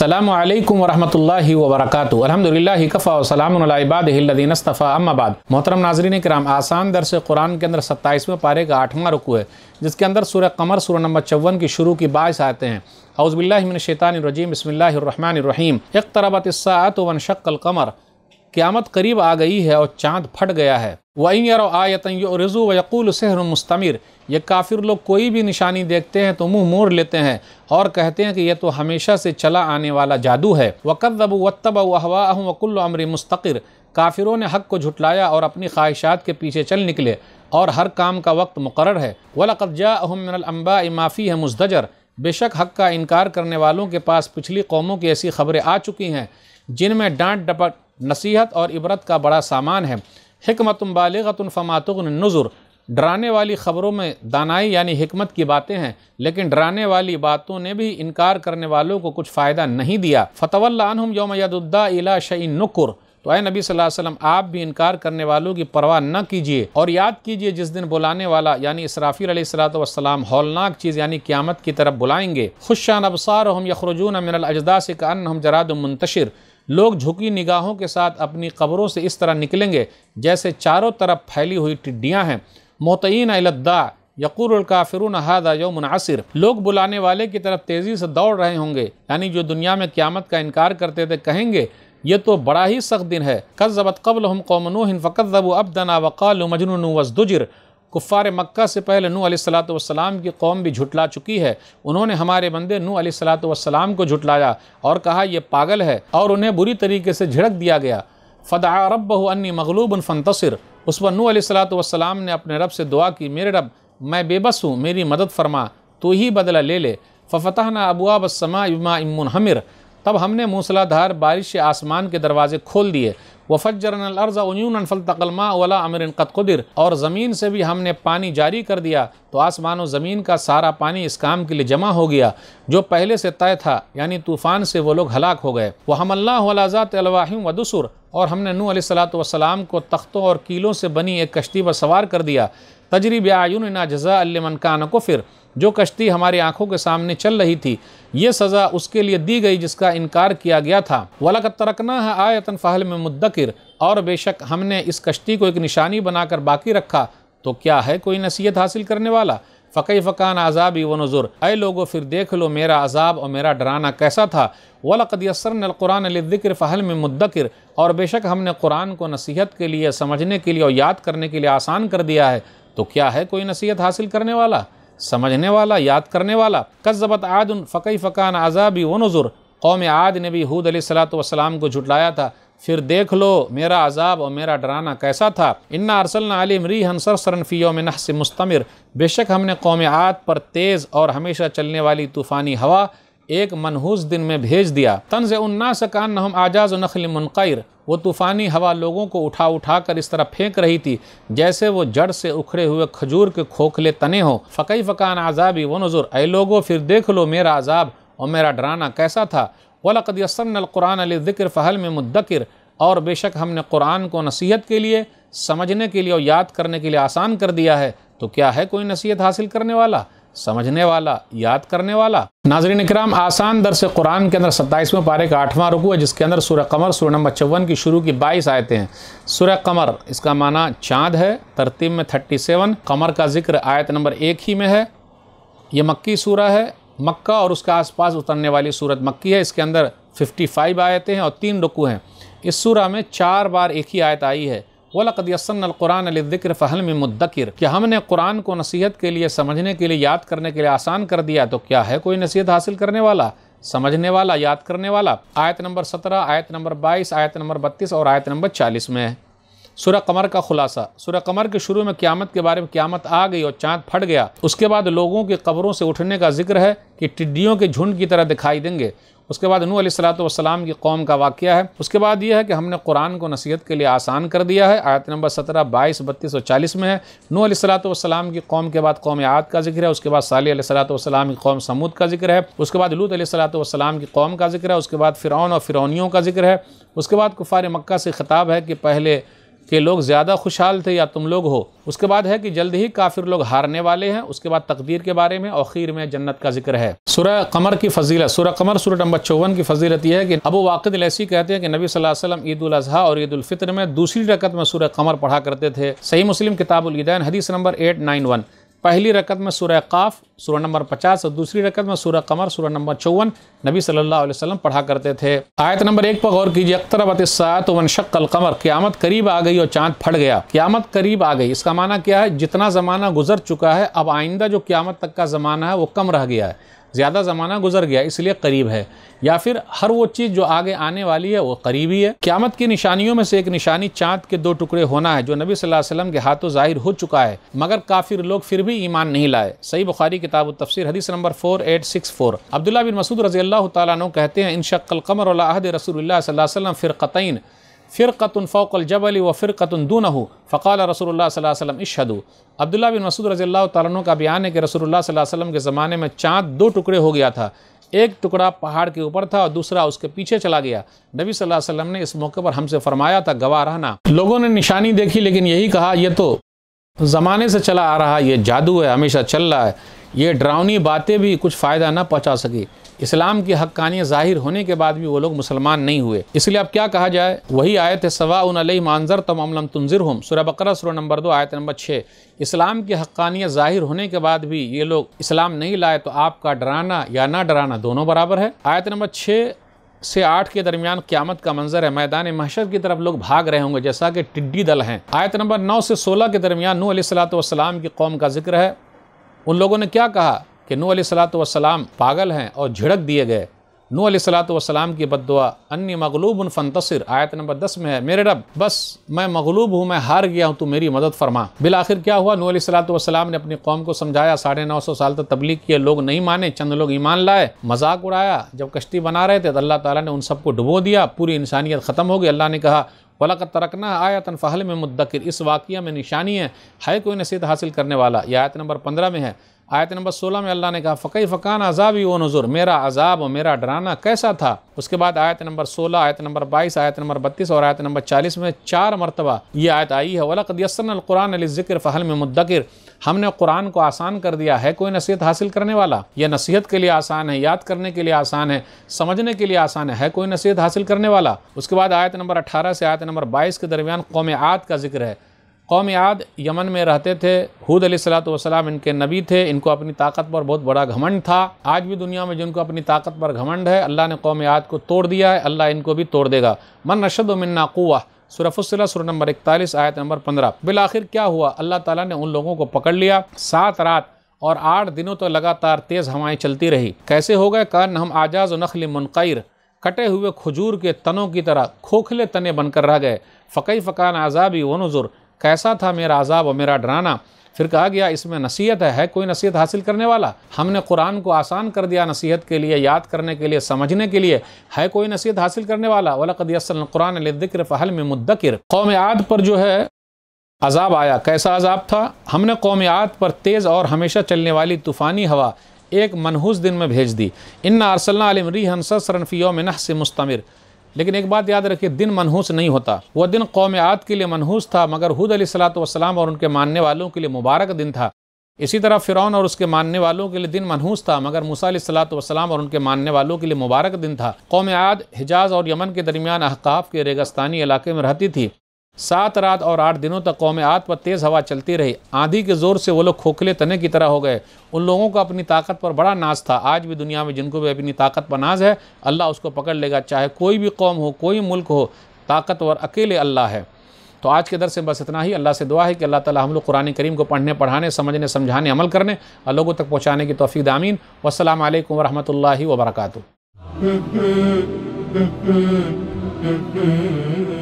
अल्लाम वरहमल वबरक अलहमदिल्ला कफ़ा वसलामबादीनस्तफ़ा अम्माबाद मोहतरम नाजरीन कराम आसान दर से कुरान के अंदर सत्ताईसवें पारे का आठवां रुकू है जिसके अंदर सूर्य कमर सूर्य नंबर चौवन की शुरू की बाईस आते हैं अउज़बिल्लाशैतानरजीम बसमिल्लरिम एक तरबत वन शक्ल कमर क़्यामत करीब आ गई है और चाँद फट गया है वहीं यारो आयतन रज़ु यकूल सहर मुस्तमिर ये काफिर लोग कोई भी निशानी देखते हैं तो मुंह मोड़ लेते हैं और कहते हैं कि यह तो हमेशा से चला आने वाला जादू है वक़ब वतब वहवा वकुल्ल अमर मुस्तकिर काफिरों ने हक को झुटलाया और अपनी ख्वाहिशात के पीछे चल निकले और हर काम का वक्त मुकर है वलकजा अहमबा इमाफ़ी है मुस्तजर बेशक हक का इनकार करने वालों के पास पिछली कौमों की ऐसी खबरें आ चुकी हैं जिनमें डांट डपट नसीहत और इबरत का बड़ा सामान है हमत बालगतन नज़ुर डराने वाली ख़बरों में दानाई यानी हमत की बातें हैं लेकिन डराने वाली बातों ने भी इनकार करने वालों को कुछ फ़ायदा नहीं दिया फ़तवल्लाम योम इला शई नुकुर तो आए नबी वसल्लम आप भी इनकार करने वालों की परवाह न कीजिए और याद कीजिए जिस दिन बुलाने वाला यानी इसराफ़ी सलाम हौलनाक चीज़ यानी क्यामत की तरफ बुलाएंगे खुशान अबसार हम यखरजून अमिन अजदा से कान हम जराद मुंतशिर लोग झुकी निगाहों के साथ अपनी कब्रों से इस तरह निकलेंगे जैसे चारों तरफ फैली हुई टिड्डियाँ हैं मोतिन अलद्दा यकूरकाफिरून हादा यो मुनासर लोग बुलाने वाले की तरफ तेज़ी से दौड़ रहे होंगे यानी जो दुनिया में क़्यामत का इनकार करते थे कहेंगे ये तो बड़ा ही सख्त दिन है कस जबत कबल हम कौमनूहन फ़कत अब दना वक़ाल मजनू वजदुजर कुफ़ार मक्का से पहले नू सलात वसलाम की कौम भी झुटला चुकी है उन्होंने हमारे बंदे नू सलात वसलाम को झुटलाया और कहा यह पागल है और उन्हें बुरी तरीके से झिड़क दिया गया फ़दा रब अन्नी मगलूब फ़नतसर उस पर नू सलात वसलाम ने अपने रब से दुआ की मेरे रब मैं बेबस हूँ मेरी मदद फरमा तो ही बदला ले ले फ़तः ना अबुआ बसमा इमा इमन हमिर तब हमने मूसलाधार बारिश आसमान के दरवाज़े खोल दिए वफ़जरन अर्ज़ा यून फ़लतकलमा वला अमर कत कुदिर और ज़मीन से भी हमने पानी जारी कर दिया तो आसमान व ज़मीन का सारा पानी इस काम के लिए जमा हो गया जो पहले से तय था यानी तूफ़ान से वो लोग हलाक हो गए वह हमल्ला वलाज़ात अलवाहिम वदसुर और हमने नू सलाम को तख्तों और कीलों से बनी एक कश्ती पर सवार कर दिया तजरीब आयुन ना जजा अलमन कान को फिर जो कश्ती हमारी आंखों के सामने चल रही थी ये सज़ा उसके लिए दी गई जिसका इनकार किया गया था वलक तरकना है आयतन फ़हल में मुद्दकिर और बेशक हमने इस कश्ती को एक निशानी बनाकर बाकी रखा तो क्या है कोई नसीहत हासिल करने वाला फ़कई फ़कान आज़ाबी व नज़ुर अय लोगो फिर देख लो मेरा आज़ाब और मेरा डराना कैसा था वलकदसरक़ुरान ज़िक्र फ़हल में मुद्दकिर और बेशक हमने कुरान को नसीहत के लिए समझने के लिए और याद करने के लिए आसान कर दिया है तो क्या है कोई नसीहत हासिल करने वाला समझने वाला याद करने वाला कस्बत आदन फ़कई फ़कान आज़ाबी व नज़ुर कौम आद ने भी हूद सलाम को झुटलाया था फिर देख लो मेरा अजाब और मेरा डराना कैसा था इन्ना अरसलना आलिम री हंसर सरनफ़ियो में नहस मुस्तमिर बेशक हमने कौम आद पर तेज़ और हमेशा चलने वाली तूफ़ानी हवा एक मनहूस दिन में भेज दिया तंज उन्ना सकान हम आजाज नखल मुनकर वो तूफ़ानी हवा लोगों को उठा उठा कर इस तरह फेंक रही थी जैसे वो जड़ से उखड़े हुए खजूर के खोखले तने हों फ़कई फ़कान आज़ाबी व नज़ुर ए लोगो फिर देख लो मेरा आज़ाब और मेरा डराना कैसा था वलकद यसनकुरान ज़िक्र फ़हल में मुद्दिर और बेशक हमने कुरान को नसीहत के लिए समझने के लिए और याद करने के लिए आसान कर दिया है तो क्या है कोई नसीहत हासिल करने वाला समझने वाला याद करने वाला नाजरीन निकराम आसान दर से कुरान के अंदर सत्ताईसवें पारे का आठवां रुकू है जिसके अंदर सूर्य कमर सूर्य नंबर चौवन की शुरू की बाईस आयतें हैं सूर्य कमर इसका माना चाँद है तरतीब में थर्टी सेवन कमर का जिक्र आयत नंबर एक ही में है ये मक्की सूरह है मक्का और उसके आसपास उतरने वाली सूरत मक्की है इसके अंदर फाइव आयतें हैं और तीन रुकू हैं इस सूरह में चार बार एक ही आयत आई है वलकदयसनक़ुरान ज़िक्र फ़हल में मुद्दकर कि हमने कुरान को नसीहत के लिए समझने के लिए याद करने के लिए आसान कर दिया तो क्या है कोई नसीहत हासिल करने वाला समझने वाला याद करने वाला आयत नंबर सत्रह आयत नंबर बाईस आयत नंबर बत्तीस और आयत नंबर चालीस में है सुर कमर का खुलासा सुर कमर के शुरू में क्यामत के बारे में क्यामत आ गई और चाँद फट गया उसके बाद लोगों की कब्रों से उठने का जिक्र है कि टिड्डियों के झुंड की तरह दिखाई देंगे उसके बाद नू सलाम की कौम का वाक़ है उसके बाद यह है कि हमने कुरान को नसीहत के लिए आसान कर दिया है आयत नंबर सत्रह बाईस बत्तीस और चालीस में है नू सलाम की कौम के बाद कौम याद का जिक्र है उसके बाद साली सलाम की कौम समूद का जिक्र है उसके बाद लूत सलाम की कौम का जिक्र है उसके बाद फ़िरौन और फ़िरौनीों का जिक्र है उसके बाद कुफ़ार मक्का से ख़िताब है कि पहले कि लोग ज़्यादा खुशहाल थे या तुम लोग हो उसके बाद है कि जल्द ही काफिर लोग हारने वाले हैं उसके बाद तकदीर के बारे में अखीर में जन्नत का जिक्र है सुरह कमर की फजीलत सुरह कमर सुरह नंबर चौवन की फजीलत यह है कि अबू वाकद लैसी कहते हैं कि नबी वसल्लम ईद उल अजहा और ईद उलफ़ितर में दूसरी रकत में सुरह कमर पढ़ा करते थे सही मुस्लिम किताबुलदान हदीस नंबर एट नाइन वन पहली रकत में सूर्य काफ़ सूर्य नंबर पचास और दूसरी रकत में सूर्य कमर सूर्य नंबर चौवन नबी सल्लल्लाहु अलैहि वसल्लम पढ़ा करते थे आयत नंबर एक पर गौर कीजिए अख्तरबत सात वन शक्ल कमर क्यामत करीब आ गई और चांद फट गया क्यामत करीब आ गई इसका माना क्या है जितना ज़माना गुजर चुका है अब आइंदा जो क्यामत तक का ज़माना है वो कम रह गया है ज़्यादा ज़माना गुजर गया इसलिए करीब है या फिर हर वो चीज़ जो आगे आने वाली है वो करीबी है क्यामत की निशानियों में से एक निशानी चाँद के दो टुकड़े होना है जो नबी सल्लल्लाहु अलैहि वसल्लम के हाथों ज़ाहिर हो चुका है मगर काफिर लोग फिर भी ईमान नहीं लाए सही बुखारी किताब तफसर हदीस number four eight six four Abdullah bin Masud रजी अल्लाह कहते हैं इन शक्ल कमर अहद रसूल सल्ला फिर फ़िरक़तन फ़ौकल जबल व फ़िरक़तन दू नहू फ़क़ाल रसोल्ला वसम इशदू अब्दुल्ला बिन मसूद रज़ी तु का बयान है कि रसोल्ला वसम के ज़माने में चाँद दो टुकड़े हो गया था एक टुकड़ा पहाड़ के ऊपर था और दूसरा उसके पीछे चला गया नबी सल्लल्लाहु अलैहि वसल्लम ने इस मौके पर हमसे फरमाया था गवाह रहना लोगों ने निशानी देखी लेकिन यही कहा यह तो ज़माने से चला आ रहा ये जादू है हमेशा चल रहा है ये डरावनी बातें भी कुछ फ़ायदा ना पहुँचा सकी इस्लाम की हक्कानियत ज़ाहिर होने के बाद भी वो लोग मुसलमान नहीं हुए इसलिए अब क्या कहा जाए वही आयत है सवा उनलई मानजर तमाम तंजिर हम सुरह बकर सुर नंबर दो आयत नंबर छः इस्लाम की हक्कानियत ज़ाहिर होने के बाद भी ये लोग इस्लाम नहीं लाए तो आपका डराना या ना डराना दोनों बराबर है आयत नंबर छः से आठ के दरमियान क्यामत का मंजर है मैदान महशर की तरफ लोग भाग रहे होंगे जैसा कि टिड्डी दल हैं आयत नंबर नौ से सोलह के दरमियान नू सलात की कौम का जिक्र है उन लोगों ने क्या कहा कि नू सलात वसलाम पागल हैं और झिड़क दिए गए नू सलाम की बदुआ अन्य मगलूब फंतसर आयत नंबर दस में है मेरे रब बस मैं मगलूब हूँ मैं हार गया हूँ तो मेरी मदद फरमा बिल आखिर क्या हुआ नू सलाम ने अपनी कौम को समझाया साढ़े नौ सौ साल तक तबलीग किए लोग नहीं माने चंद लोग ईमान लाए मजाक उड़ाया जब कश्ती बना रहे थे तो अल्लाह ताली ने उन सबको डुबो दिया पूरी इंसानियत ख़त्म हो गई अल्लाह ने कहा वलक तरकना आया फ़हल में मुद्दिर इस वाक़ में निशानी है है कोई नसीहत हासिल करने वाला यह आयत नंबर पंद्रह में है आयत नंबर सोलह में अल्लाह ने कहा फ़कई फ़कान ही वो नज़ुर मेरा अजाब और मेरा डराना कैसा था उसके बाद आयत नंबर सोलह आयत नंबर बाईस आयत नंबर बत्तीस और आयत नंबर चालीस में चार मरतबा ये आयत आई है वलकदसनकुरान ज़िक्र फ़हल में मुद्दिर हमने कुरान को आसान कर दिया है कोई नसीहत हासिल करने वाला यह नसीहत के लिए आसान है याद करने के लिए आसान है समझने के लिए आसान है, है कोई नसीहत हासिल करने वाला उसके बाद आयत नंबर अठारह से आयत नंबर बाईस के दरमियान कौम आत का जिक्र है कौम याद यमन में रहते थे हूद वसलाम इनके नबी थे इनको अपनी ताकत पर बहुत बड़ा घमंड था आज भी दुनिया में जिनको अपनी ताकत पर घमंड है अल्लाह ने कौम याद को तोड़ दिया है अल्लाह इनको भी तोड़ देगा मन नशद कुआ सुरफुसला सुर नंबर इकतालीस आयत नंबर पंद्रह बिल आखिर क्या हुआ अल्लाह ताला ने उन लोगों को पकड़ लिया सात रात और आठ दिनों तो लगातार तेज़ हवाएं चलती रही कैसे हो गए कान हम आजाज नखल मुनकर कटे हुए खजूर के तनों की तरह खोखले तने बनकर रह गए फ़कई फ़कान आज़ाबी व नज़ुर कैसा था मेरा अजाब और मेरा डराना फिर कहा गया इसमें नसीहत है, है कोई नसीहत हासिल करने वाला हमने कुरान को आसान कर दिया नसीहत के लिए याद करने के लिए समझने के लिए है कोई नसीहत हासिल करने वाला वलकदीसल कुरान ज़िक्र फ़हल में मुद्दिर कौम याद पर जो है अजाब आया कैसा अजाब था हमने कौम याद पर तेज़ और हमेशा चलने वाली तूफ़ानी हवा एक मनहूस दिन में भेज दी इन्ना अरसल्ला आलमरी हंसरफियों में नह से मुस्तमिर लेकिन एक बात याद रखिए दिन मनहूस नहीं होता वह दिन कौम आद के लिए मनहूस था मगर हुद अली और उनके मानने वालों के लिए मुबारक दिन था इसी तरह फ़िरौन और उसके मानने वालों के लिए दिन मनहूस था मगर मूसा सलाम और उनके मानने वालों के लिए मुबारक दिन था कौम आद हिजाज और यमन के दरमियान अहकाफ़ के रेगस्तानी इलाके में रहती थी सात रात और आठ दिनों तक कौम आत पर तेज़ हवा चलती रही आंधी के ज़ोर से वो लोग खोखले तने की तरह हो गए उन लोगों को अपनी ताकत पर बड़ा नाज था आज भी दुनिया में जिनको भी अपनी ताकत पर नाज है अल्लाह उसको पकड़ लेगा चाहे कोई भी कौम हो कोई मुल्क हो ताकतवर अकेले अल्लाह है तो आज के दर से बस इतना ही अल्लाह से दुआ है कि अल्लाह ताला हम लोग कुरान करीम को पढ़ने पढ़ाने समझने समझाने अमल करने और लोगों तक पहुँचाने की तोफ़ी दामीन वसलम वरहमतुल्लाहि वर्का